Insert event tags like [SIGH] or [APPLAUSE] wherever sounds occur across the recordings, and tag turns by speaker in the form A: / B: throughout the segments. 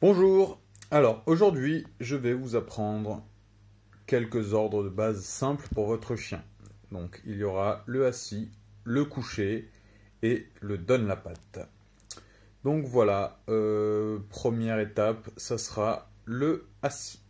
A: Bonjour, alors aujourd'hui je vais vous apprendre quelques ordres de base simples pour votre chien. Donc il y aura le assis, le coucher et le donne la patte. Donc voilà, euh, première étape, ça sera le assis.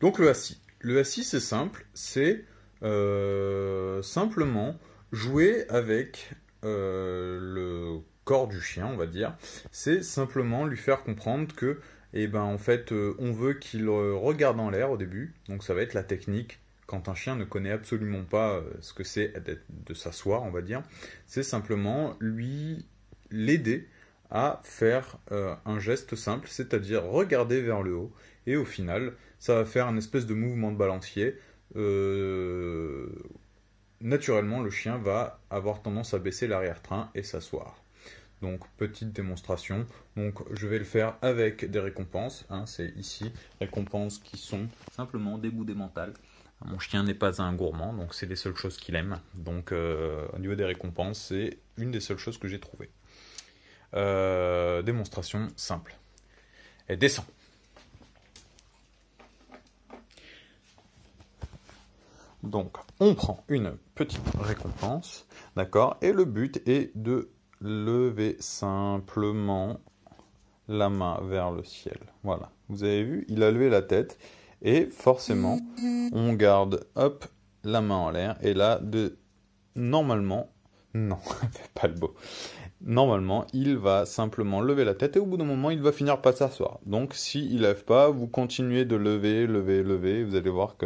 A: Donc le assis. Le assis c'est simple, c'est euh, simplement Jouer avec euh, le corps du chien, on va dire, c'est simplement lui faire comprendre que, eh ben, en fait, euh, on veut qu'il euh, regarde en l'air au début. Donc ça va être la technique quand un chien ne connaît absolument pas ce que c'est de s'asseoir, on va dire. C'est simplement lui l'aider à faire un geste simple, c'est-à-dire regarder vers le haut. Et au final, ça va faire un espèce de mouvement de balancier naturellement le chien va avoir tendance à baisser l'arrière-train et s'asseoir. Donc petite démonstration. Donc je vais le faire avec des récompenses. Hein. c'est ici récompenses qui sont simplement des bouts des mentales. Mon chien n'est pas un gourmand, donc c'est les seules choses qu'il aime. Donc euh, au niveau des récompenses, c'est une des seules choses que j'ai trouvées. Euh, démonstration simple. Et descend. Donc, on prend une petite récompense, d'accord Et le but est de lever simplement la main vers le ciel. Voilà. Vous avez vu, il a levé la tête et forcément, on garde hop la main en l'air et là de normalement non, [LAUGHS] pas le beau normalement, il va simplement lever la tête et au bout d'un moment, il va finir par s'asseoir. Donc, s'il ne lève pas, vous continuez de lever, lever, lever. Vous allez voir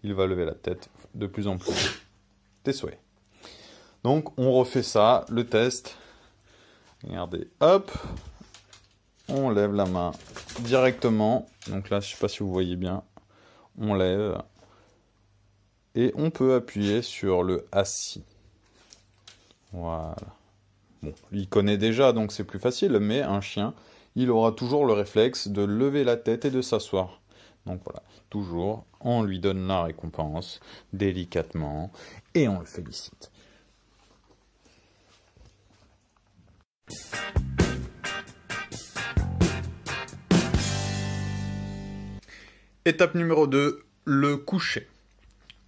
A: qu'il va lever la tête de plus en plus. Tes souhaits. Donc, on refait ça, le test. Regardez, hop. On lève la main directement. Donc là, je ne sais pas si vous voyez bien. On lève. Et on peut appuyer sur le assis. Voilà. Bon, il connaît déjà, donc c'est plus facile, mais un chien, il aura toujours le réflexe de lever la tête et de s'asseoir. Donc voilà, toujours, on lui donne la récompense, délicatement, et on le félicite. Étape numéro 2, le coucher.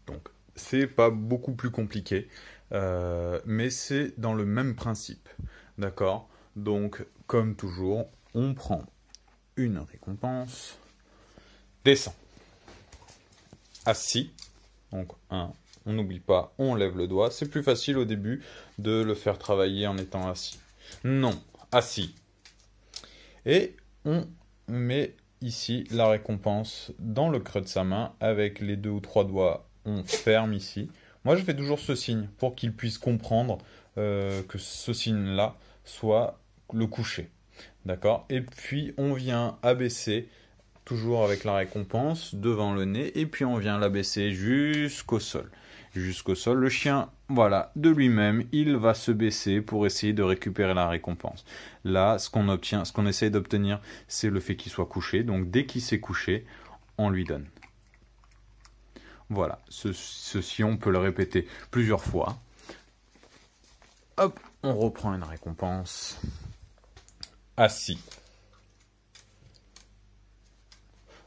A: Donc, c'est pas beaucoup plus compliqué. Euh, mais c'est dans le même principe. D'accord Donc, comme toujours, on prend une récompense, descend, assis, ah, donc on n'oublie pas, on lève le doigt. C'est plus facile au début de le faire travailler en étant assis. Non, assis. Et on met ici la récompense dans le creux de sa main avec les deux ou trois doigts. On ferme ici. Moi, je fais toujours ce signe pour qu'il puisse comprendre euh, que ce signe-là soit le coucher. D'accord Et puis, on vient abaisser, toujours avec la récompense, devant le nez, et puis on vient l'abaisser jusqu'au sol. Jusqu'au sol, le chien, voilà, de lui-même, il va se baisser pour essayer de récupérer la récompense. Là, ce qu'on obtient, ce qu'on essaye d'obtenir, c'est le fait qu'il soit couché. Donc, dès qu'il s'est couché, on lui donne. Voilà, ceci on peut le répéter plusieurs fois. Hop, on reprend une récompense. Assis.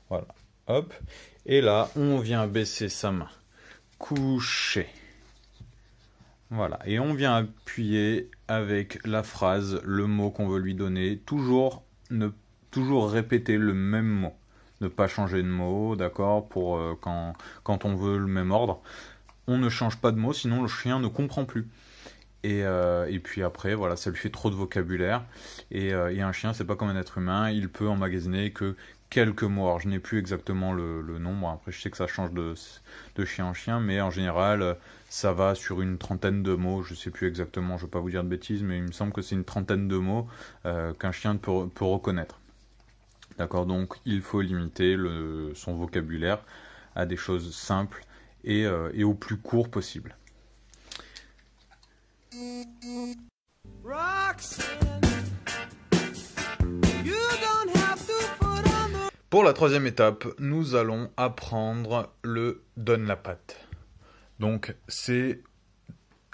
A: Voilà, hop. Et là, on vient baisser sa main. Couché. Voilà, et on vient appuyer avec la phrase, le mot qu'on veut lui donner, toujours, toujours répéter le même mot ne pas changer de mot, d'accord, pour euh, quand, quand, on veut le même ordre. On ne change pas de mot, sinon le chien ne comprend plus. Et, euh, et puis après, voilà, ça lui fait trop de vocabulaire. Euh, et, un chien, c'est pas comme un être humain, il peut emmagasiner que quelques mots. Alors je n'ai plus exactement le, nombre, après je sais que ça change de, de, chien en chien, mais en général, ça va sur une trentaine de mots, je ne sais plus exactement, je ne vais pas vous dire de bêtises, mais il me semble que c'est une trentaine de mots qu'un chien peut, peut reconnaître. D'accord Donc il faut limiter son vocabulaire à des choses simples et, euh, et au plus court possible. Pour la troisième étape, nous allons apprendre le donne la patte. Donc c'est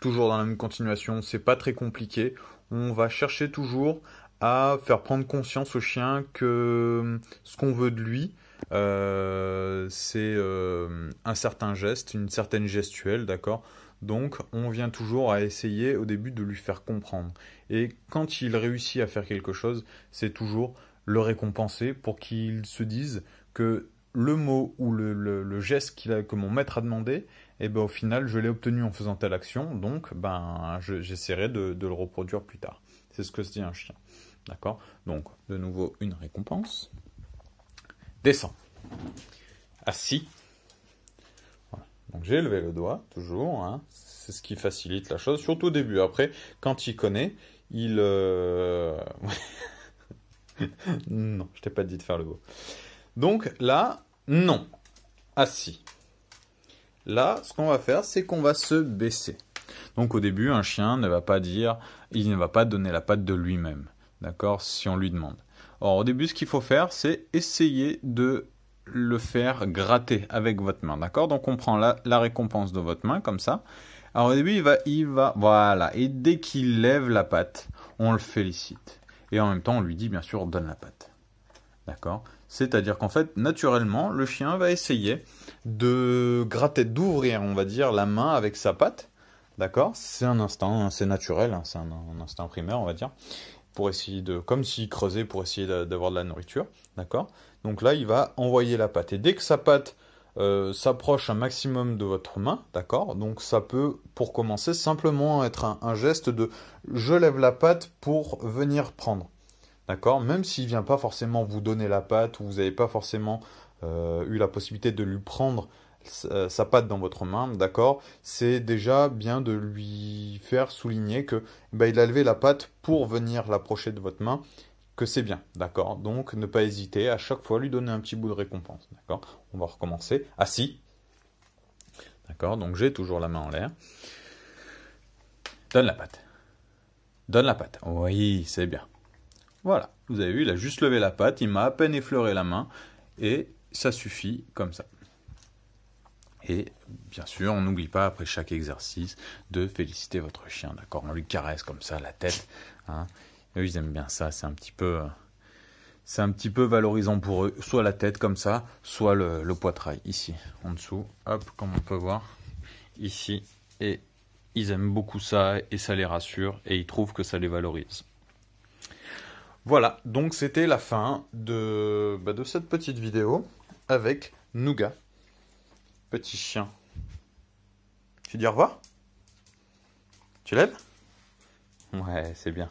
A: toujours dans la même continuation, c'est pas très compliqué. On va chercher toujours à faire prendre conscience au chien que hum, ce qu'on veut de lui, euh, c'est euh, un certain geste, une certaine gestuelle, d'accord donc on vient toujours à essayer au début de lui faire comprendre. Et quand il réussit à faire quelque chose, c'est toujours le récompenser pour qu'il se dise que le mot ou le, geste qu'il a, que mon maître a demandé, et eh ben au final je l'ai obtenu en faisant telle action, donc ben j'essaierai de le reproduire plus tard. C'est ce que se dit un chien. D'accord Donc, de nouveau, une récompense. Descends. Assis. Donc, j'ai levé le doigt, toujours. Hein. C'est ce qui facilite la chose, surtout au début. Après, quand il connaît, il... Euh, [LAUGHS] non, je t'ai pas dit de faire le beau. Donc, là, non. Assis. Là, ce qu'on va faire, c'est qu'on va se baisser. Donc au début, un chien ne va pas dire, il ne va pas donner la patte de lui-même d'accord, si on lui demande. Or, au début, ce qu'il faut faire, c'est essayer de le faire gratter avec votre main, d'accord Donc, on prend la, récompense de votre main, comme ça. Alors, au début, il va, il va, voilà. Et dès qu'il lève la patte, on le félicite. Et en même temps, on lui dit, bien sûr, donne la patte. D'accord C'est-à-dire qu'en fait, naturellement, le chien va essayer de gratter, d'ouvrir, on va dire, la main avec sa patte. D'accord C'est un instinct, hein, c'est naturel, hein, c'est un, un, instinct primaire, on va dire pour essayer de, comme s'il creusait pour essayer d'avoir de la nourriture, d'accord Donc là, il va envoyer la pâte. Et dès que sa pâte euh, s'approche un maximum de votre main, d'accord Donc ça peut, pour commencer, simplement être un, geste de je lève la pâte pour venir prendre, d'accord Même s'il vient pas forcément vous donner la pâte ou vous n'avez pas forcément euh, eu la possibilité de lui prendre euh, sa patte dans votre main, d'accord C'est déjà bien de lui faire souligner que eh ben, il a levé la patte pour venir l'approcher de votre main, que c'est bien, d'accord Donc ne pas hésiter à chaque fois lui donner un petit bout de récompense, d'accord On va recommencer. Assis, d'accord Donc j'ai toujours la main en l'air. Donne la patte. Donne la patte. Oui, c'est bien. Voilà, vous avez vu, il a juste levé la patte, il m'a à peine effleuré la main, et ça suffit comme ça. Et bien sûr, on n'oublie pas après chaque exercice de féliciter votre chien, d'accord On lui caresse comme ça la tête. Hein Eux, ils aiment bien ça. C'est un petit peu, euh, c'est un petit peu valorisant pour eux. Soit la tête comme ça, soit le, poitrail ici, en dessous. Hop, comme on peut voir ici. Et ils aiment beaucoup ça et ça les rassure et ils trouvent que ça les valorise. Voilà, donc c'était la fin de, bah, de cette petite vidéo avec Nougat. Petit chien. Tu dis au revoir Tu l'aimes Ouais, c'est bien.